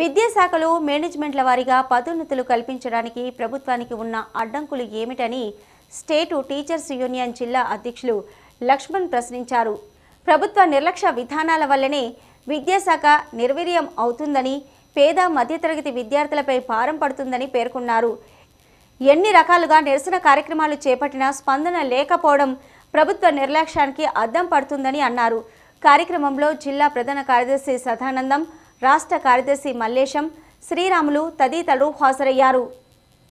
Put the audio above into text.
విద్యాశాఖలో మేనేజ్మెంట్ల వారీగా పదోన్నతులు కల్పించడానికి ప్రభుత్వానికి ఉన్న అడ్డంకులు ఏమిటని స్టేటు టీచర్స్ యూనియన్ జిల్లా అధ్యక్షులు లక్ష్మణ్ ప్రశ్నించారు ప్రభుత్వ నిర్లక్ష్య విధానాల వల్లనే విద్యాశాఖ నిర్వీర్యం అవుతుందని పేద మధ్యతరగతి విద్యార్థులపై భారం పడుతుందని పేర్కొన్నారు ఎన్ని రకాలుగా నిరసన కార్యక్రమాలు చేపట్టినా స్పందన లేకపోవడం ప్రభుత్వ నిర్లక్ష్యానికి అద్దం పడుతుందని అన్నారు కార్యక్రమంలో జిల్లా ప్రధాన కార్యదర్శి సదానందం రాష్ట్ర కార్యదర్శి మల్లేశం శ్రీరాములు తదితరులు హాజరయ్యారు